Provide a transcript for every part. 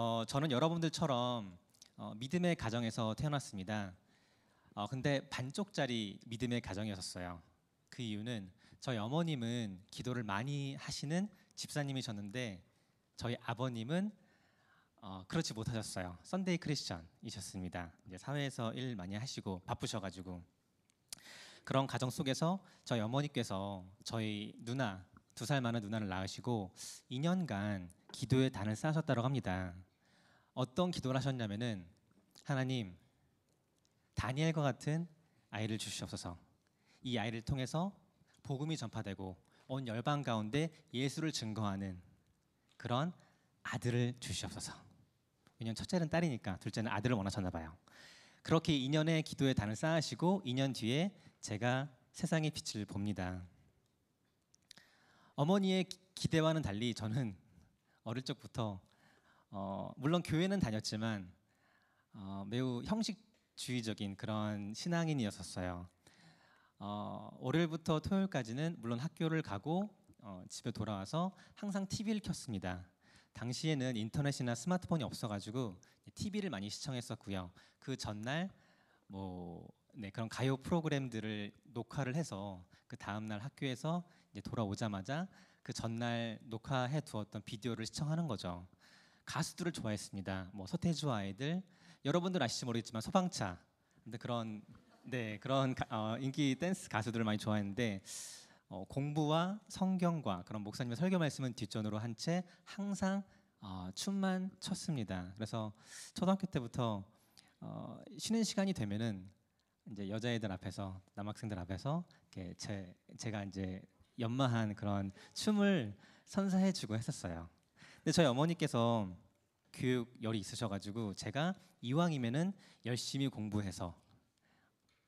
어, 저는 여러분들처럼 어, 믿음의 가정에서 태어났습니다. 어, 근데 반쪽짜리 믿음의 가정이었어요. 그 이유는 저희 어머님은 기도를 많이 하시는 집사님이셨는데 저희 아버님은 어, 그렇지 못하셨어요. 썬데이 크리스천이셨습니다. 이제 사회에서 일 많이 하시고 바쁘셔가지고 그런 가정 속에서 저희 어머니께서 저희 누나 두 살 많은 누나를 낳으시고 2년간 기도의 단을 쌓으셨다고 합니다. 어떤 기도를 하셨냐면은 하나님 다니엘과 같은 아이를 주시옵소서. 이 아이를 통해서 복음이 전파되고 온 열방 가운데 예수를 증거하는 그런 아들을 주시옵소서. 왜냐면 첫째는 딸이니까 둘째는 아들을 원하셨나 봐요. 그렇게 2년의 기도의 단을 쌓으시고 2년 뒤에 제가 세상의 빛을 봅니다. 어머니의 기대와는 달리 저는 어릴 적부터 어, 물론 교회는 다녔지만 어, 매우 형식주의적인 그런 신앙인이었었어요. 어, 월요일부터 토요일까지는 물론 학교를 가고 어, 집에 돌아와서 항상 TV를 켰습니다. 당시에는 인터넷이나 스마트폰이 없어가지고 TV를 많이 시청했었고요. 그 전날 뭐 네, 그런 가요 프로그램들을 녹화를 해서 그 다음 날 학교에서 이제 돌아오자마자 그 전날 녹화해 두었던 비디오를 시청하는 거죠. 가수들을 좋아했습니다. 뭐 서태지와 아이들 여러분들 아실지 모르겠지만 소방차 근데 그런 네 그런 가, 어, 인기 댄스 가수들을 많이 좋아했는데 어, 공부와 성경과 그런 목사님의 설교 말씀은 뒷전으로 한 채 항상 어, 춤만 췄습니다. 그래서 초등학교 때부터 어, 쉬는 시간이 되면은 이제 여자애들 앞에서 남학생들 앞에서 이렇게 제, 제가 이제 연마한 그런 춤을 선사해주고 했었어요. 근데 저희 어머니께서 교육열이 있으셔가지고 제가 이왕이면은 열심히 공부해서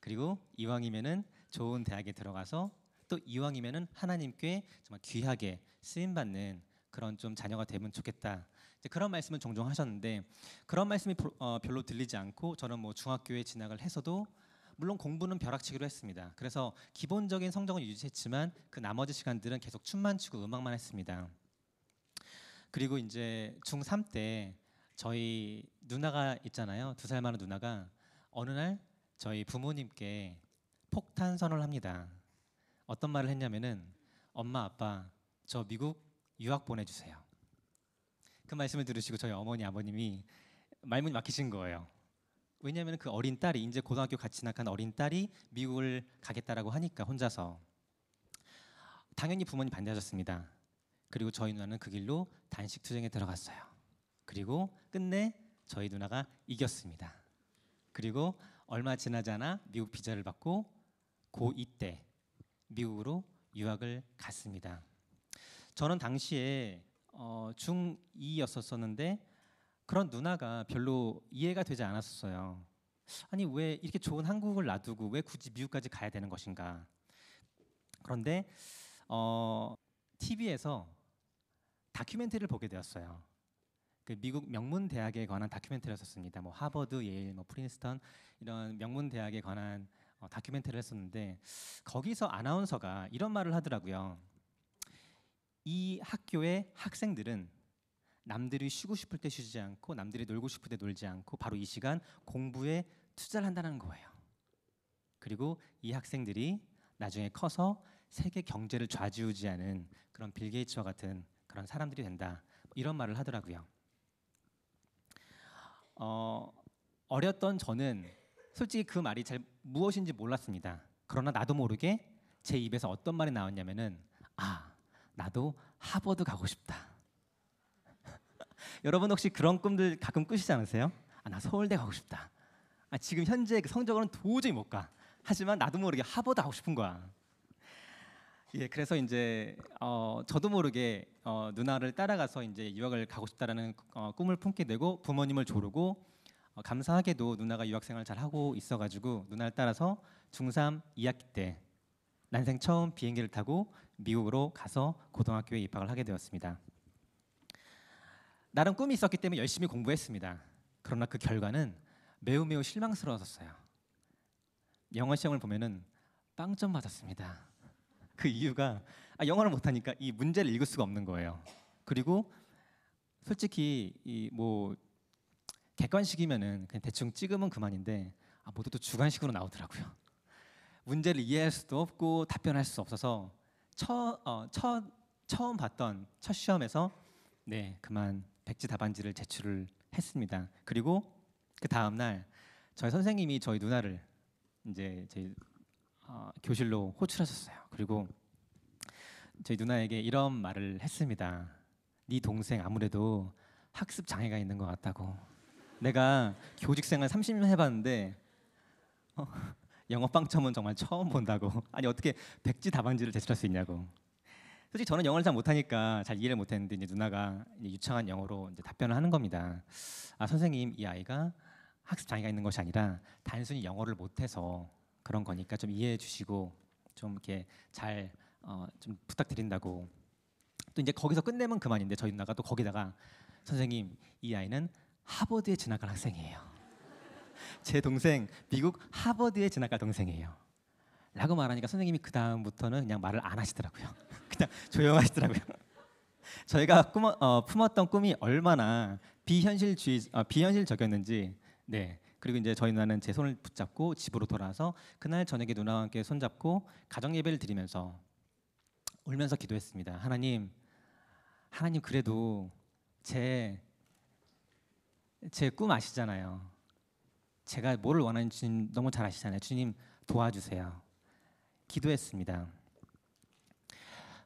그리고 이왕이면은 좋은 대학에 들어가서 또 이왕이면은 하나님께 정말 귀하게 쓰임 받는 그런 좀 자녀가 되면 좋겠다. 그런 말씀을 종종 하셨는데 그런 말씀이 어, 별로 들리지 않고 저는 뭐 중학교에 진학을 해서도 물론 공부는 벼락치기로 했습니다. 그래서 기본적인 성적은 유지했지만 그 나머지 시간들은 계속 춤만 추고 음악만 했습니다. 그리고 이제 중3 때 저희 누나가 있잖아요. 두 살 많은 누나가 어느 날 저희 부모님께 폭탄 선언을 합니다. 어떤 말을 했냐면은 엄마 아빠 저 미국 유학 보내주세요. 그 말씀을 들으시고 저희 어머니 아버님이 말문이 막히신 거예요. 왜냐하면 그 어린 딸이 이제 고등학교 같이 나간 어린 딸이 미국을 가겠다라고 하니까 혼자서 당연히 부모님 반대하셨습니다. 그리고 저희 누나는 그 길로 단식 투쟁에 들어갔어요. 그리고 끝내 저희 누나가 이겼습니다. 그리고 얼마 지나지 않아 미국 비자를 받고 고2 때 미국으로 유학을 갔습니다. 저는 당시에 어, 중2였었었는데 그런 누나가 별로 이해가 되지 않았었어요. 아니 왜 이렇게 좋은 한국을 놔두고 왜 굳이 미국까지 가야 되는 것인가? 그런데 어, TV에서 다큐멘터리를 보게 되었어요. 그 미국 명문 대학에 관한 다큐멘터리를 썼습니다. 뭐 하버드, 예일, 뭐 프린스턴 이런 명문 대학에 관한 어, 다큐멘터리를 했었는데 거기서 아나운서가 이런 말을 하더라고요. 이 학교의 학생들은 남들이 쉬고 싶을 때 쉬지 않고 남들이 놀고 싶을 때 놀지 않고 바로 이 시간 공부에 투자를 한다는 거예요. 그리고 이 학생들이 나중에 커서 세계 경제를 좌지우지하는 그런 빌 게이츠와 같은 그런 사람들이 된다. 뭐 이런 말을 하더라고요. 어, 어렸던 저는 솔직히 그 말이 잘 무엇인지 몰랐습니다. 그러나 나도 모르게 제 입에서 어떤 말이 나왔냐면은 아 나도 하버드 가고 싶다. 여러분 혹시 그런 꿈들 가끔 꾸시지 않으세요? 아, 나 서울대 가고 싶다. 아, 지금 현재 그 성적으로는 도저히 못 가. 하지만 나도 모르게 하버드 가고 싶은 거야. 예, 그래서 이제 어, 저도 모르게 어, 누나를 따라가서 이제 유학을 가고 싶다라는 어, 꿈을 품게 되고 부모님을 조르고 어, 감사하게도 누나가 유학생활 잘 하고 있어가지고 누나를 따라서 중3 2학기 때 난생 처음 비행기를 타고 미국으로 가서 고등학교에 입학을 하게 되었습니다. 나름 꿈이 있었기 때문에 열심히 공부했습니다. 그러나 그 결과는 매우 매우 실망스러웠어요. 영어 시험을 보면은 빵점 맞았습니다. 그 이유가 아, 영어를 못하니까 이 문제를 읽을 수가 없는 거예요. 그리고 솔직히 이뭐 객관식이면은 그냥 대충 찍으면 그만인데 아, 모두 또 주관식으로 나오더라고요. 문제를 이해할 수도 없고 답변할 수 없어서 첫, 어, 처음 봤던 첫 시험에서 네 그만 백지 답안지를 제출을 했습니다. 그리고 그 다음 날 저희 선생님이 저희 누나를 이제 저희 어, 교실로 호출하셨어요. 그리고 저희 누나에게 이런 말을 했습니다. 네 동생 아무래도 학습 장애가 있는 것 같다고. 내가 교직 생활 30년 해봤는데 어, 영어 빵점은 정말 처음 본다고. 아니 어떻게 백지 답안지를 제출할 수 있냐고. 솔직히 저는 영어를 잘 못하니까 잘 이해를 못했는데 이제 누나가 이제 유창한 영어로 이제 답변을 하는 겁니다. 아 선생님 이 아이가 학습 장애가 있는 것이 아니라 단순히 영어를 못해서 그런 거니까 좀 이해해 주시고 좀 이렇게 잘좀 어 부탁드린다고 또 이제 거기서 끝내면 그만인데 저희 누나가 또 거기다가 선생님 이 아이는 하버드에 진학할 학생이에요. 제 동생 미국 하버드에 진학할 동생이에요. 라고 말하니까 선생님이 그 다음부터는 그냥 말을 안 하시더라고요. 그냥 조용하시더라고요. 저희가 꾸마, 어, 품었던 꿈이 얼마나 비현실주의 어, 비현실적이었는지 네 그리고 이제 저희 누나는 제 손을 붙잡고 집으로 돌아와서 그날 저녁에 누나와 함께 손잡고 가정 예배를 드리면서 울면서 기도했습니다. 하나님, 하나님 그래도 제 제 꿈 아시잖아요. 제가 뭐를 원하는지 주님 너무 잘 아시잖아요. 주님 도와주세요. 기도했습니다.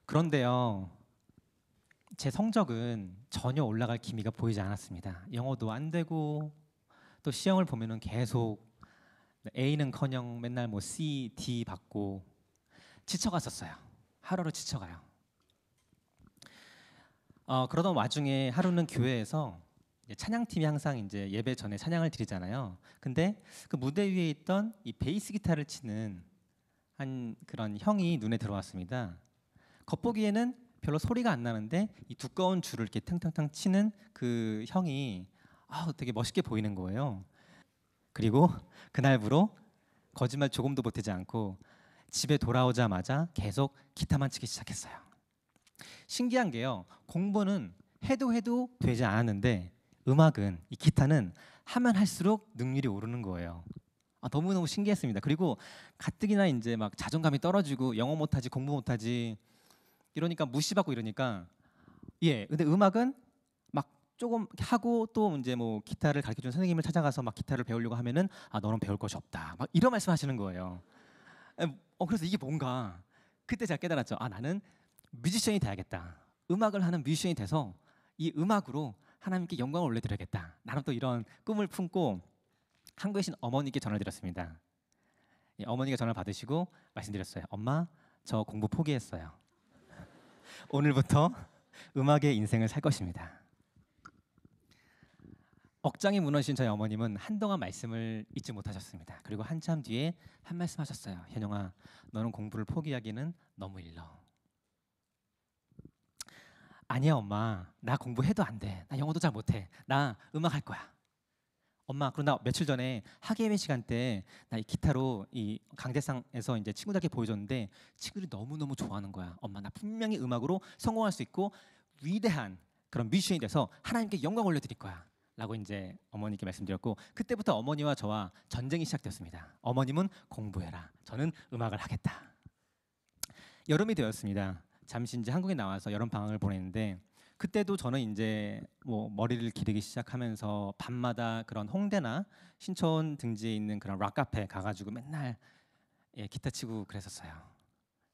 그런데요. 제 성적은 전혀 올라갈 기미가 보이지 않았습니다. 영어도 안 되고 또 시험을 보면은 계속 A는커녕 맨날 뭐 C, D 받고 지쳐갔었어요. 하루로 지쳐가요. 어, 그러던 와중에 하루는 교회에서 찬양팀이 항상 이제 예배 전에 찬양을 드리잖아요. 근데 그 무대 위에 있던 이 베이스 기타를 치는 한 그런 형이 눈에 들어왔습니다. 겉보기에는 별로 소리가 안 나는데 이 두꺼운 줄을 이렇게 탕탕탕 치는 그 형이 아, 우 되게 멋있게 보이는 거예요. 그리고 그날부로 거짓말 조금도 보태지 않고 집에 돌아오자마자 계속 기타만 치기 시작했어요. 신기한 게요. 공부는 해도 해도 되지 않았는데 음악은 이 기타는 하면 할수록 능률이 오르는 거예요. 아, 너무너무 신기했습니다. 그리고 가뜩이나 이제 막 자존감이 떨어지고 영어 못하지 공부 못하지 이러니까 무시받고 이러니까 예 근데 음악은 조금 하고 또 이제 뭐 기타를 가르쳐 준 선생님을 찾아가서 막 기타를 배우려고 하면은 아 너는 배울 것이 없다 막 이런 말씀하시는 거예요. 어 그래서 이게 뭔가 그때 제가 깨달았죠. 아 나는 뮤지션이 돼야겠다. 음악을 하는 뮤지션이 돼서 이 음악으로 하나님께 영광을 올려드려야겠다. 나는또 이런 꿈을 품고 한국에 계신 어머니께 전화를 드렸습니다. 예, 어머니가 전화 받으시고 말씀드렸어요. 엄마 저 공부 포기했어요. 오늘부터 음악의 인생을 살 것입니다. 억장이 무너진 저희 어머님은 한동안 말씀을 잊지 못하셨습니다. 그리고 한참 뒤에 한 말씀 하셨어요. 현영아, 너는 공부를 포기하기는 너무 일러. 아니야, 엄마. 나 공부해도 안 돼. 나 영어도 잘 못해. 나 음악 할 거야. 엄마, 그러나 며칠 전에 학예회 시간 때 나 이 기타로 이 강대상에서 이제 친구들에게 보여줬는데 친구들이 너무너무 좋아하는 거야. 엄마, 나 분명히 음악으로 성공할 수 있고 위대한 그런 미션이 돼서 하나님께 영광 올려드릴 거야. 라고 이제 어머니께 말씀드렸고 그때부터 어머니와 저와 전쟁이 시작되었습니다. 어머님은 공부해라. 저는 음악을 하겠다. 여름이 되었습니다. 잠시 이제 한국에 나와서 여름 방학을 보냈는데 그때도 저는 이제 뭐 머리를 기르기 시작하면서 밤마다 그런 홍대나 신촌 등지에 있는 그런 락 카페 가가지고 맨날 예, 기타 치고 그랬었어요.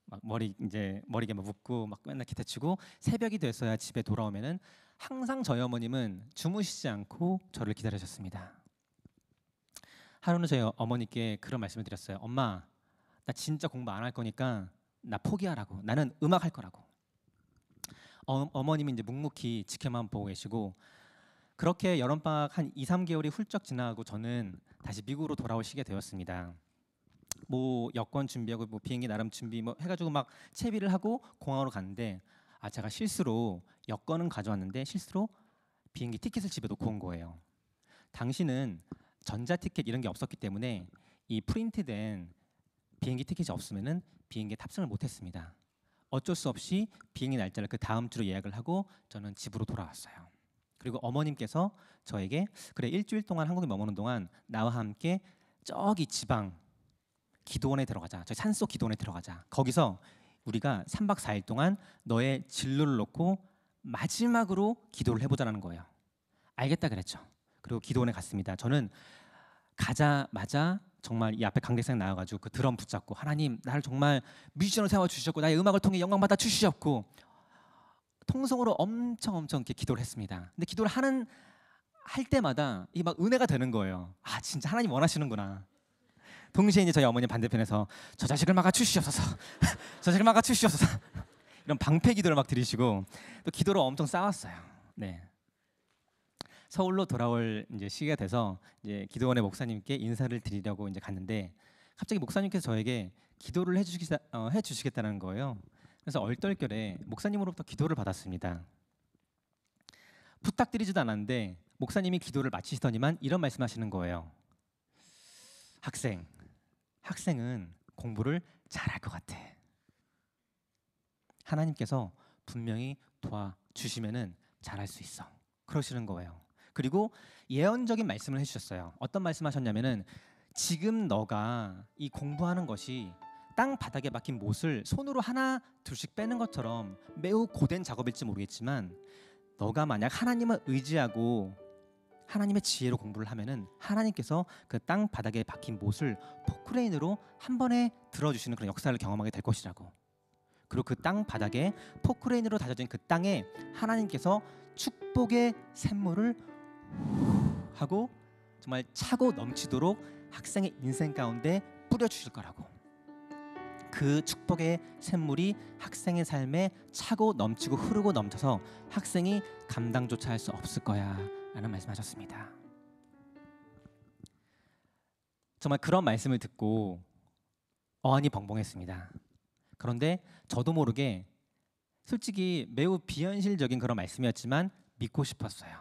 막 머리 이제 머리에 막 묶고 막 맨날 기타 치고 새벽이 됐어야 집에 돌아오면은 항상 저희 어머님은 주무시지 않고 저를 기다리셨습니다. 하루는 저희 어머니께 그런 말씀을 드렸어요. 엄마, 나 진짜 공부 안 할 거니까 나 포기하라고. 나는 음악 할 거라고. 어, 머님이 이제 묵묵히 지켜만 보고 계시고 그렇게 여름방학 한 2, 3개월이 훌쩍 지나고 저는 다시 미국으로 돌아오시게 되었습니다. 뭐 여권 준비하고 뭐 비행기 나름 준비 뭐 해가지고 막 채비를 하고 공항으로 갔는데 아 제가 실수로 여권은 가져왔는데 실수로 비행기 티켓을 집에 놓고 온 거예요. 당신은 전자 티켓 이런 게 없었기 때문에 이 프린트된 비행기 티켓이 없으면은 비행기에 탑승을 못했습니다. 어쩔 수 없이 비행기 날짜를 그 다음 주로 예약을 하고 저는 집으로 돌아왔어요. 그리고 어머님께서 저에게 그래 일주일 동안 한국에 머무는 동안 나와 함께 저기 지방 기도원에 들어가자. 저 산속 기도원에 들어가자. 거기서 우리가 3박 4일 동안 너의 진로를 놓고 마지막으로 기도를 해보자는 거예요. 알겠다 그랬죠. 그리고 기도원에 갔습니다. 저는 가자마자 정말 이 앞에 관객상 나와가지고 그 드럼 붙잡고 하나님 나를 정말 뮤지션으로 세워 주셨고 나의 음악을 통해 영광 받아 주셨고 통성으로 엄청 엄청 이렇게 기도를 했습니다. 근데 기도를 하는 할 때마다 이막 은혜가 되는 거예요. 아 진짜 하나님 원하시는구나. 동시에 이제 저희 어머니 반대편에서 저 자식을 막아 주시옵소서. 저 자식을 막아 주시옵소서. 이런 방패 기도를 막 드리시고 또 기도로 엄청 싸웠어요. 네. 서울로 돌아올 이제 시기가 돼서 이제 기도원의 목사님께 인사를 드리려고 이제 갔는데 갑자기 목사님께서 저에게 기도를 해주시겠다, 어, 해주시겠다는 거예요. 그래서 얼떨결에 목사님으로부터 기도를 받았습니다. 부탁드리지도 않았는데 목사님이 기도를 마치시더니만 이런 말씀하시는 거예요. 학생, 학생은 공부를 잘할 것 같아. 하나님께서 분명히 도와주시면은 잘할 수 있어. 그러시는 거예요. 그리고 예언적인 말씀을 해주셨어요. 어떤 말씀하셨냐면은 지금 너가 이 공부하는 것이 땅 바닥에 박힌 못을 손으로 하나 둘씩 빼는 것처럼 매우 고된 작업일지 모르겠지만 너가 만약 하나님을 의지하고 하나님의 지혜로 공부를 하면은 하나님께서 그 땅 바닥에 박힌 못을 포크레인으로 한 번에 들어주시는 그런 역사를 경험하게 될 것이라고. 그리고 그 땅 바닥에 포크레인으로 다져진 그 땅에 하나님께서 축복의 샘물을 하고 정말 차고 넘치도록 학생의 인생 가운데 뿌려 주실 거라고. 그 축복의 샘물이 학생의 삶에 차고 넘치고 흐르고 넘쳐서 학생이 감당조차 할 수 없을 거야. 라는 말씀하셨습니다. 정말 그런 말씀을 듣고 어안이 벙벙했습니다. 그런데 저도 모르게 솔직히 매우 비현실적인 그런 말씀이었지만 믿고 싶었어요.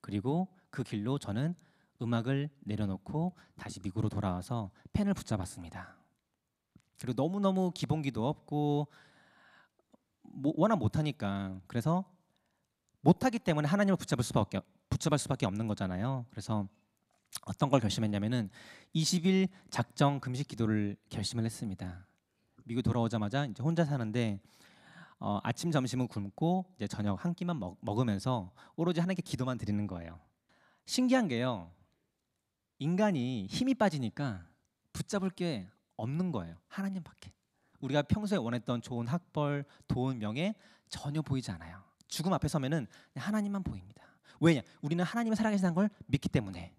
그리고 그 길로 저는 음악을 내려놓고 다시 미국으로 돌아와서 펜을 붙잡았습니다. 그리고 너무너무 기본기도 없고 뭐, 워낙 못하니까 그래서 못하기 때문에 하나님을 붙잡을 수밖에 고쳐갈 수밖에 없는 거잖아요. 그래서 어떤 걸 결심했냐면은 20일 작정 금식 기도를 결심을 했습니다. 미국 돌아오자마자 이제 혼자 사는데 어, 아침 점심은 굶고 이제 저녁 한 끼만 먹, 으면서 오로지 하나님께 기도만 드리는 거예요. 신기한 게요. 인간이 힘이 빠지니까 붙잡을 게 없는 거예요. 하나님밖에. 우리가 평소에 원했던 좋은 학벌, 돈, 명예 전혀 보이지 않아요. 죽음 앞에 서면은 하나님만 보입니다. 왜냐? 우리는 하나님의 살아계신다는 걸 믿기 때문에.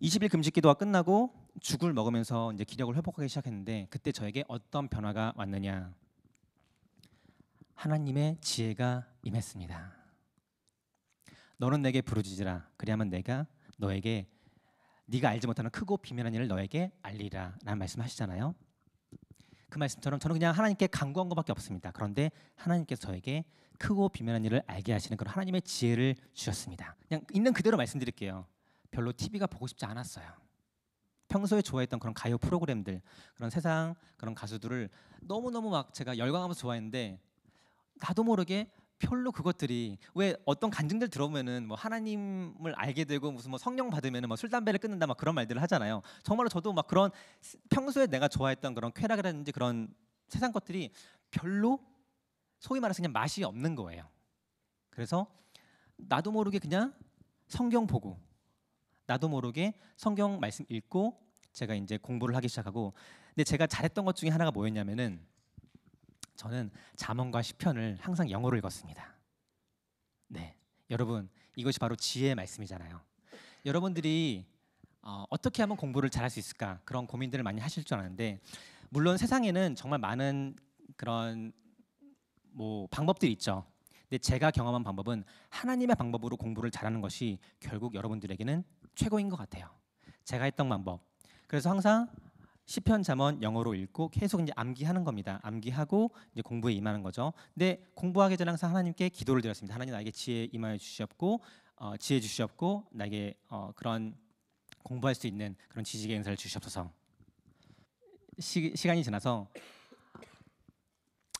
20일 금식기도가 끝나고 죽을 먹으면서 이제 기력을 회복하기 시작했는데 그때 저에게 어떤 변화가 왔느냐? 하나님의 지혜가 임했습니다. 너는 내게 부르짖으라. 그리하면 내가 너에게 네가 알지 못하는 크고 비밀한 일을 너에게 알리라라는 말씀하시잖아요. 그 말씀처럼 저는 그냥 하나님께 간구한 것밖에 없습니다. 그런데 하나님께서 저에게 크고 비밀한 일을 알게 하시는 그런 하나님의 지혜를 주셨습니다. 그냥 있는 그대로 말씀드릴게요. 별로 TV가 보고 싶지 않았어요. 평소에 좋아했던 그런 가요 프로그램들, 그런 세상 그런 가수들을 너무너무 막 제가 열광하면서 좋아했는데 나도 모르게 별로 그것들이 왜 어떤 간증들 들어보면은 뭐 하나님을 알게 되고 무슨 뭐 성령 받으면은 뭐술 담배를 끊는다 막 그런 말들을 하잖아요. 정말로 저도 막 그런 평소에 내가 좋아했던 그런 쾌락이라든지 그런 세상 것들이 별로 소위 말해서 그냥 맛이 없는 거예요. 그래서 나도 모르게 그냥 성경 보고 나도 모르게 성경 말씀 읽고 제가 이제 공부를 하기 시작하고 근데 제가 잘했던 것 중에 하나가 뭐였냐면은 저는 잠언과 시편을 항상 영어로 읽었습니다. 네, 여러분 이것이 바로 지혜의 말씀이잖아요. 여러분들이 어, 어떻게 하면 공부를 잘할 수 있을까 그런 고민들을 많이 하실 줄 아는데 물론 세상에는 정말 많은 그런 뭐 방법들이 있죠. 근데 제가 경험한 방법은 하나님의 방법으로 공부를 잘하는 것이 결국 여러분들에게는 최고인 것 같아요. 제가 했던 방법. 그래서 항상 시편 잠언 영어로 읽고 계속 이제 암기하는 겁니다. 암기하고 이제 공부에 임하는 거죠. 근데 공부하기 전에 항상 하나님께 기도를 드렸습니다. 하나님 나에게 지혜 임하여 주시옵고 어, 지혜 주시옵고 나에게 어, 그런 공부할 수 있는 그런 지식의 은사를 주시옵소서. 시, 시, 간이 지나서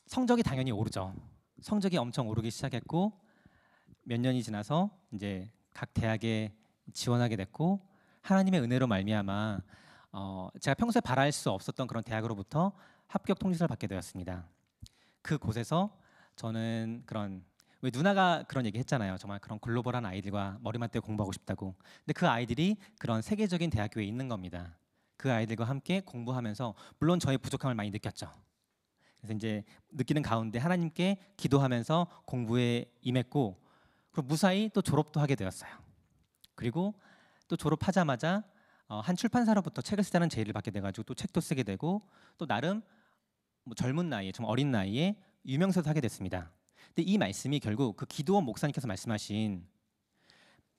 성적이 당연히 오르죠. 성적이 엄청 오르기 시작했고 몇 년이 지나서 이제 각 대학에 지원하게 됐고 하나님의 은혜로 말미암아 어, 제가 평소에 바랄 수 없었던 그런 대학으로부터 합격 통지서를 받게 되었습니다. 그 곳에서 저는 그런 왜 누나가 그런 얘기 했잖아요. 정말 그런 글로벌한 아이들과 머리맡떼 공부하고 싶다고. 근데 그 아이들이 그런 세계적인 대학교에 있는 겁니다. 그 아이들과 함께 공부하면서 물론 저의 부족함을 많이 느꼈죠. 그래서 이제 느끼는 가운데 하나님께 기도하면서 공부에 임했고 그리고 무사히 또 졸업도 하게 되었어요. 그리고 또 졸업하자마자 어, 한 출판사로부터 책을 쓰자는 제의를 받게 돼가지고 또 책도 쓰게 되고 또 나름 뭐 젊은 나이에 좀 어린 나이에 유명세도 하게 됐습니다. 근데 이 말씀이 결국 그 기도원 목사님께서 말씀하신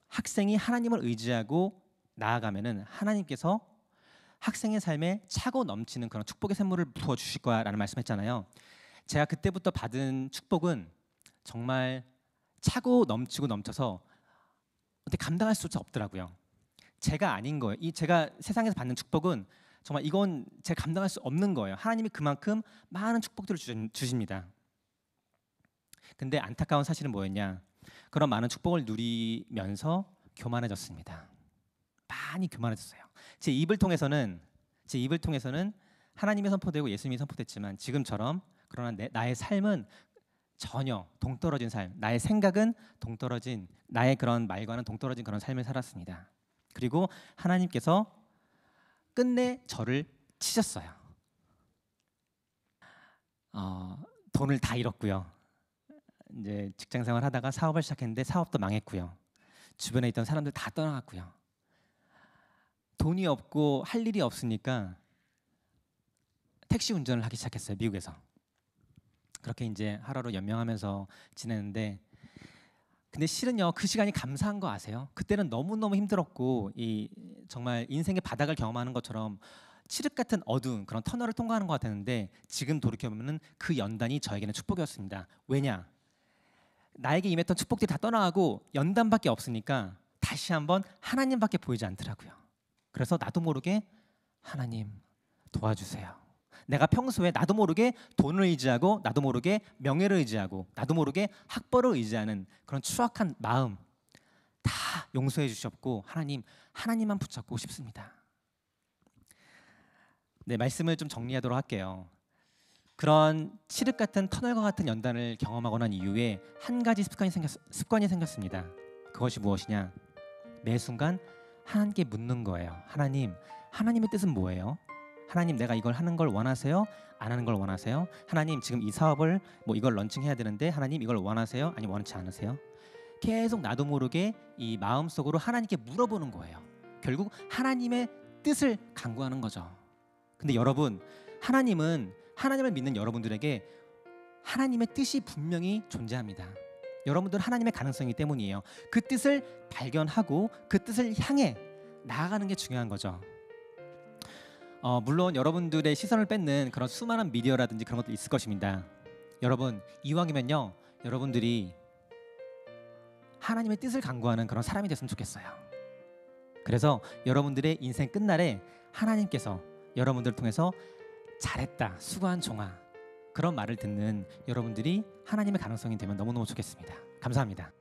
학생이 하나님을 의지하고 나아가면은 하나님께서 학생의 삶에 차고 넘치는 그런 축복의 샘물을 부어 주실 거야라는 말씀했잖아요. 제가 그때부터 받은 축복은 정말 차고 넘치고 넘쳐서 어떻게 감당할 수조차 없더라고요. 제가 아닌 거예요. 이 제가 세상에서 받는 축복은 정말 이건 제가 감당할 수 없는 거예요. 하나님이 그만큼 많은 축복들을 주십니다. 근데 안타까운 사실은 뭐였냐? 그런 많은 축복을 누리면서 교만해졌습니다. 많이 교만해졌어요. 제 입을 통해서는 제 입을 통해서는 하나님이 선포되고 예수님이 선포됐지만 지금처럼 그러나 내, 나의 삶은 전혀 동떨어진 삶, 나의 생각은 동떨어진 나의 그런 말과는 동떨어진 그런 삶을 살았습니다. 그리고 하나님께서 끝내 저를 치셨어요. 어, 돈을 다 잃었고요. 이제 직장 생활 하다가 사업을 시작했는데 사업도 망했고요. 주변에 있던 사람들 다 떠나갔고요. 돈이 없고 할 일이 없으니까 택시 운전을 하기 시작했어요 미국에서 그렇게 이제 하루하루 연명하면서 지내는데 근데 실은요 그 시간이 감사한 거 아세요? 그때는 너무 너무 힘들었고 이 정말 인생의 바닥을 경험하는 것처럼 칠흑 같은 어두운 그런 터널을 통과하는 것 같았는데 지금 돌이켜 보면은 그 연단이 저에게는 축복이었습니다. 왜냐 나에게 임했던 축복들이 다 떠나가고 연단밖에 없으니까 다시 한번 하나님밖에 보이지 않더라고요. 그래서 나도 모르게 하나님 도와주세요. 내가 평소에 나도 모르게 돈을 의지하고 나도 모르게 명예를 의지하고 나도 모르게 학벌을 의지하는 그런 추악한 마음 다 용서해 주셨고 하나님 하나님만 붙잡고 싶습니다. 네 말씀을 좀 정리하도록 할게요. 그런 칠흑 같은 터널과 같은 연단을 경험하고 난 이후에 한 가지 습관이, 생겼, 습관이 생겼습니다. 그것이 무엇이냐? 매 순간 하나님께 묻는 거예요. 하나님, 하나님의 뜻은 뭐예요? 하나님 내가 이걸 하는 걸 원하세요? 안 하는 걸 원하세요? 하나님 지금 이 사업을 뭐 이걸 런칭해야 되는데 하나님 이걸 원하세요? 아니 원치 않으세요? 계속 나도 모르게 이 마음속으로 하나님께 물어보는 거예요. 결국 하나님의 뜻을 간구하는 거죠. 근데 여러분, 하나님은 하나님을 믿는 여러분들에게 하나님의 뜻이 분명히 존재합니다. 여러분들 하나님의 가능성이기 때문이에요. 그 뜻을 발견하고 그 뜻을 향해 나아가는 게 중요한 거죠. 어, 물론 여러분들의 시선을 뺏는 그런 수많은 미디어라든지 그런 것도 있을 것입니다. 여러분 이왕이면요 여러분들이 하나님의 뜻을 간구하는 그런 사람이 됐으면 좋겠어요. 그래서 여러분들의 인생 끝날에 하나님께서 여러분들을 통해서 잘했다 수고한 종아 그런 말을 듣는 여러분들이 하나님의 가능성이 되면 너무너무 좋겠습니다. 감사합니다.